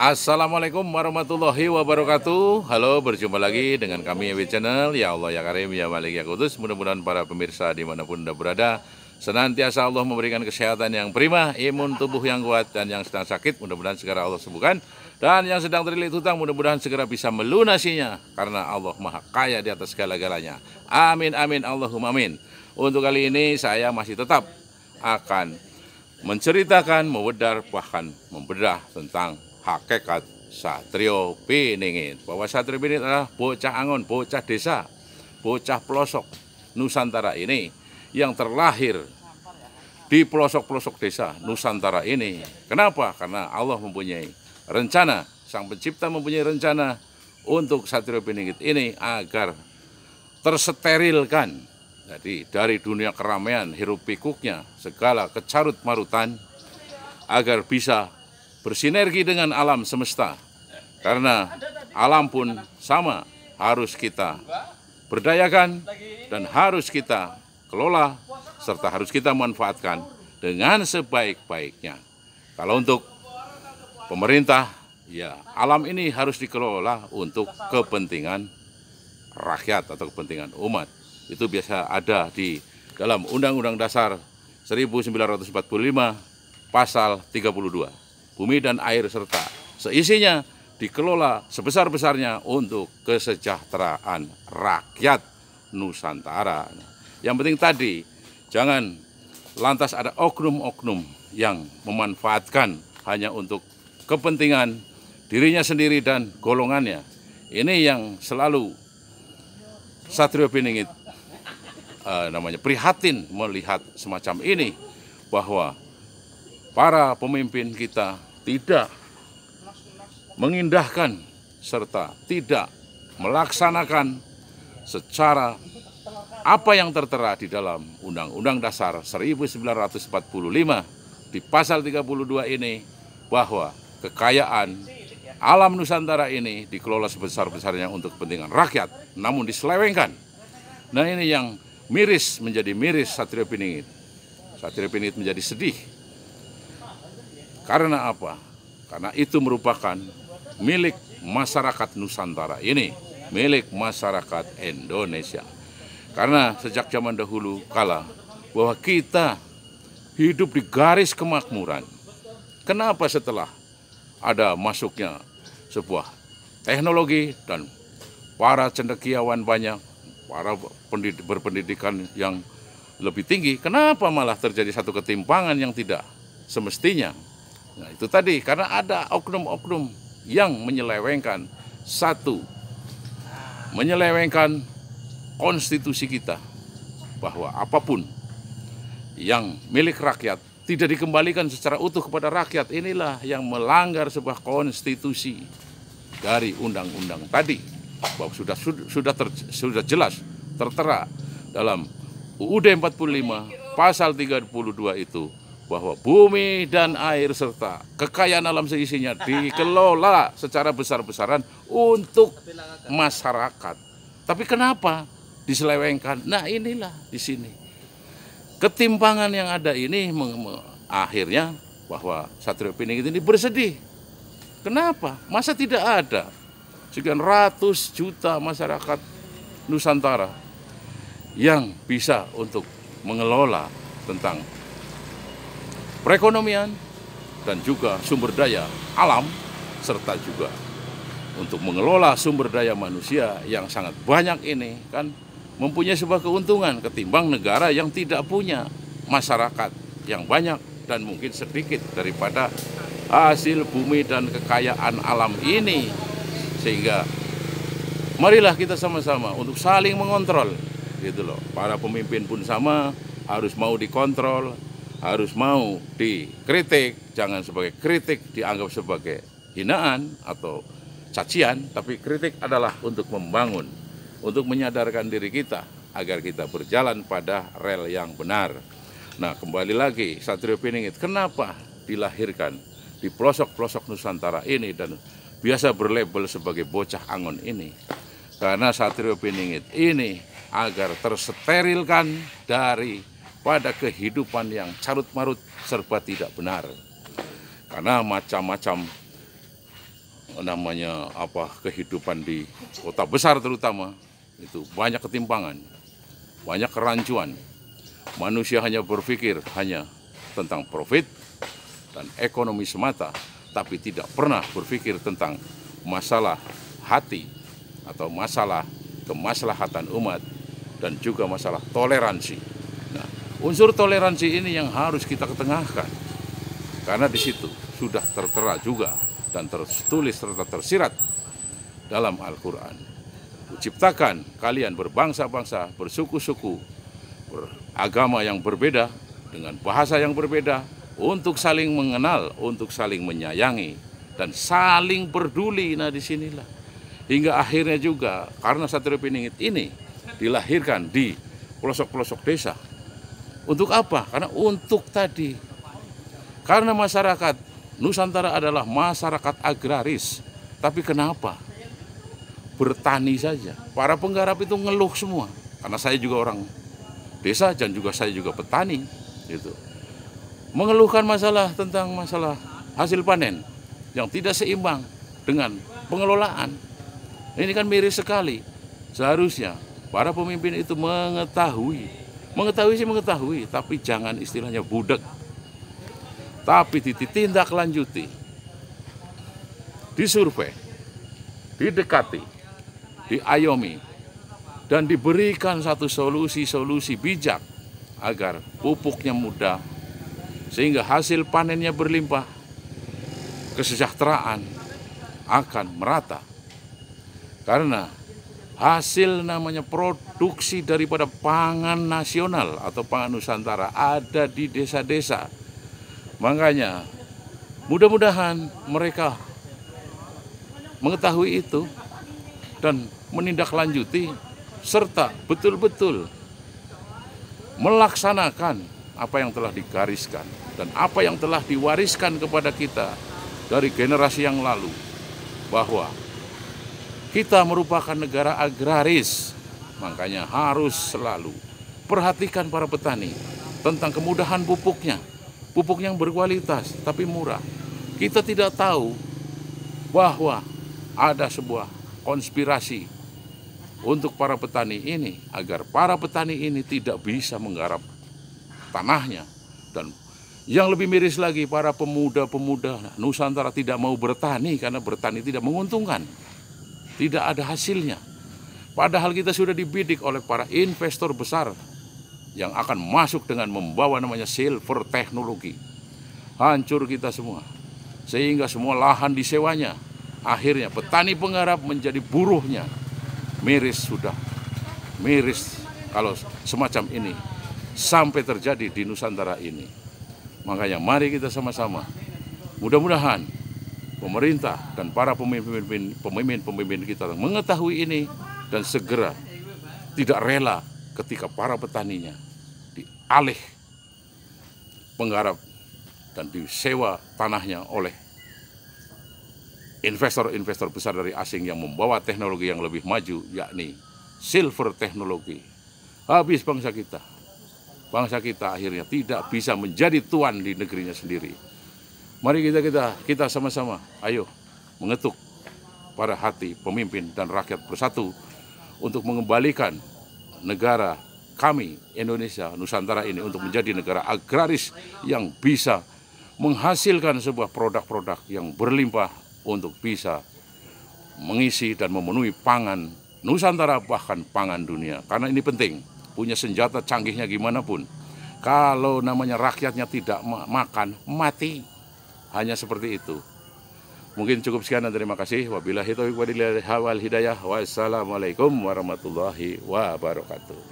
Assalamualaikum warahmatullahi wabarakatuh Halo berjumpa lagi dengan kami di Channel Ya Allah ya Karim ya Malik ya Kudus Mudah-mudahan para pemirsa dimanapun anda berada Senantiasa Allah memberikan kesehatan yang prima Imun tubuh yang kuat dan yang sedang sakit Mudah-mudahan segera Allah sembuhkan Dan yang sedang terlilit hutang mudah-mudahan segera bisa melunasinya Karena Allah maha kaya di atas segala-galanya Amin amin Allahumma amin Untuk kali ini saya masih tetap akan menceritakan, mewedar, bahkan membedah tentang hakikat Satrio Piningit. Bahwa Satrio Piningit adalah bocah angon, bocah desa, bocah pelosok Nusantara ini yang terlahir di pelosok-pelosok desa Nusantara ini. Kenapa? Karena Allah mempunyai rencana, Sang Pencipta mempunyai rencana untuk Satrio Piningit ini agar tersterilkan. Jadi dari dunia keramaian, hirup pikuknya, segala kecarut marutan agar bisa bersinergi dengan alam semesta. Karena alam pun sama harus kita berdayakan dan harus kita kelola serta harus kita manfaatkan dengan sebaik-baiknya. Kalau untuk pemerintah, ya alam ini harus dikelola untuk kepentingan rakyat atau kepentingan umat. Itu biasa ada di dalam Undang-Undang Dasar 1945 pasal 32 bumi dan air serta seisinya dikelola sebesar-besarnya untuk kesejahteraan rakyat Nusantara. Yang penting tadi jangan lantas ada oknum-oknum yang memanfaatkan hanya untuk kepentingan dirinya sendiri dan golongannya. Ini yang selalu Satrio Piningit eh, namanya prihatin melihat semacam ini bahwa para pemimpin kita tidak mengindahkan serta tidak melaksanakan secara apa yang tertera di dalam Undang-Undang Dasar 1945 di pasal 32 ini bahwa kekayaan alam Nusantara ini dikelola sebesar-besarnya untuk kepentingan rakyat namun diselewengkan. Nah ini yang miris menjadi miris Satrio Piningit. Satrio Piningit menjadi sedih karena apa? Karena itu merupakan milik masyarakat Nusantara ini, milik masyarakat Indonesia. Karena sejak zaman dahulu kala bahwa kita hidup di garis kemakmuran. Kenapa setelah ada masuknya sebuah teknologi dan para cendekiawan banyak, para pendidik, berpendidikan yang lebih tinggi, kenapa malah terjadi satu ketimpangan yang tidak semestinya Nah itu tadi karena ada oknum-oknum yang menyelewengkan satu menyelewengkan konstitusi kita bahwa apapun yang milik rakyat tidak dikembalikan secara utuh kepada rakyat inilah yang melanggar sebuah konstitusi dari undang-undang tadi bahwa sudah sudah ter, sudah jelas tertera dalam UUD 45 pasal 32 itu bahwa bumi dan air serta kekayaan alam seisinya dikelola secara besar-besaran untuk masyarakat. Tapi kenapa diselewengkan? Nah, inilah di sini. Ketimpangan yang ada ini akhirnya bahwa Satrio Pining ini bersedih. Kenapa? Masa tidak ada sekian ratus juta masyarakat Nusantara yang bisa untuk mengelola tentang perekonomian, dan juga sumber daya alam, serta juga untuk mengelola sumber daya manusia yang sangat banyak ini kan mempunyai sebuah keuntungan ketimbang negara yang tidak punya masyarakat yang banyak dan mungkin sedikit daripada hasil bumi dan kekayaan alam ini sehingga marilah kita sama-sama untuk saling mengontrol gitu loh para pemimpin pun sama harus mau dikontrol harus mau dikritik, jangan sebagai kritik dianggap sebagai hinaan atau cacian, tapi kritik adalah untuk membangun, untuk menyadarkan diri kita agar kita berjalan pada rel yang benar. Nah, kembali lagi Satrio Piningit, kenapa dilahirkan di pelosok-pelosok Nusantara ini dan biasa berlabel sebagai bocah angon ini? Karena Satrio Piningit ini agar tersterilkan dari pada kehidupan yang carut-marut serba tidak benar. Karena macam-macam namanya apa kehidupan di kota besar terutama itu banyak ketimpangan, banyak kerancuan. Manusia hanya berpikir hanya tentang profit dan ekonomi semata, tapi tidak pernah berpikir tentang masalah hati atau masalah kemaslahatan umat dan juga masalah toleransi. Unsur toleransi ini yang harus kita ketengahkan. Karena di situ sudah tertera juga dan tertulis serta tersirat dalam Al-Quran. Ciptakan kalian berbangsa-bangsa, bersuku-suku, beragama yang berbeda, dengan bahasa yang berbeda, untuk saling mengenal, untuk saling menyayangi, dan saling peduli. Nah disinilah. Hingga akhirnya juga, karena Satrio Piningit ini dilahirkan di pelosok-pelosok desa, untuk apa? Karena untuk tadi. Karena masyarakat Nusantara adalah masyarakat agraris. Tapi kenapa? Bertani saja. Para penggarap itu ngeluh semua. Karena saya juga orang desa dan juga saya juga petani. Gitu. Mengeluhkan masalah tentang masalah hasil panen yang tidak seimbang dengan pengelolaan. Ini kan miris sekali. Seharusnya para pemimpin itu mengetahui Mengetahui sih mengetahui, tapi jangan istilahnya budak. Tapi tindak lanjuti, disurvei, didekati, diayomi, dan diberikan satu solusi-solusi bijak agar pupuknya mudah, sehingga hasil panennya berlimpah, kesejahteraan akan merata. Karena hasil namanya produksi daripada pangan nasional atau pangan Nusantara ada di desa-desa. Makanya mudah-mudahan mereka mengetahui itu dan menindaklanjuti serta betul-betul melaksanakan apa yang telah digariskan dan apa yang telah diwariskan kepada kita dari generasi yang lalu bahwa kita merupakan negara agraris, makanya harus selalu perhatikan para petani tentang kemudahan pupuknya. Pupuk yang berkualitas tapi murah. Kita tidak tahu bahwa ada sebuah konspirasi untuk para petani ini agar para petani ini tidak bisa menggarap tanahnya dan yang lebih miris lagi para pemuda-pemuda Nusantara tidak mau bertani karena bertani tidak menguntungkan tidak ada hasilnya. Padahal kita sudah dibidik oleh para investor besar yang akan masuk dengan membawa namanya silver teknologi. Hancur kita semua. Sehingga semua lahan disewanya. Akhirnya petani penggarap menjadi buruhnya. Miris sudah. Miris kalau semacam ini sampai terjadi di Nusantara ini. Makanya mari kita sama-sama. Mudah-mudahan pemerintah dan para pemimpin-pemimpin pemimpin-pemimpin kita mengetahui ini dan segera tidak rela ketika para petaninya dialih penggarap dan disewa tanahnya oleh investor-investor besar dari asing yang membawa teknologi yang lebih maju, yakni silver teknologi. Habis bangsa kita. Bangsa kita akhirnya tidak bisa menjadi tuan di negerinya sendiri. Mari kita kita kita sama-sama ayo mengetuk pada hati pemimpin dan rakyat bersatu untuk mengembalikan negara kami Indonesia Nusantara ini untuk menjadi negara agraris yang bisa menghasilkan sebuah produk-produk yang berlimpah untuk bisa mengisi dan memenuhi pangan Nusantara bahkan pangan dunia karena ini penting punya senjata canggihnya gimana pun kalau namanya rakyatnya tidak makan mati hanya seperti itu. Mungkin cukup sekian dan terima kasih. Wabillahi taufiq wal hidayah. Wassalamualaikum warahmatullahi wabarakatuh.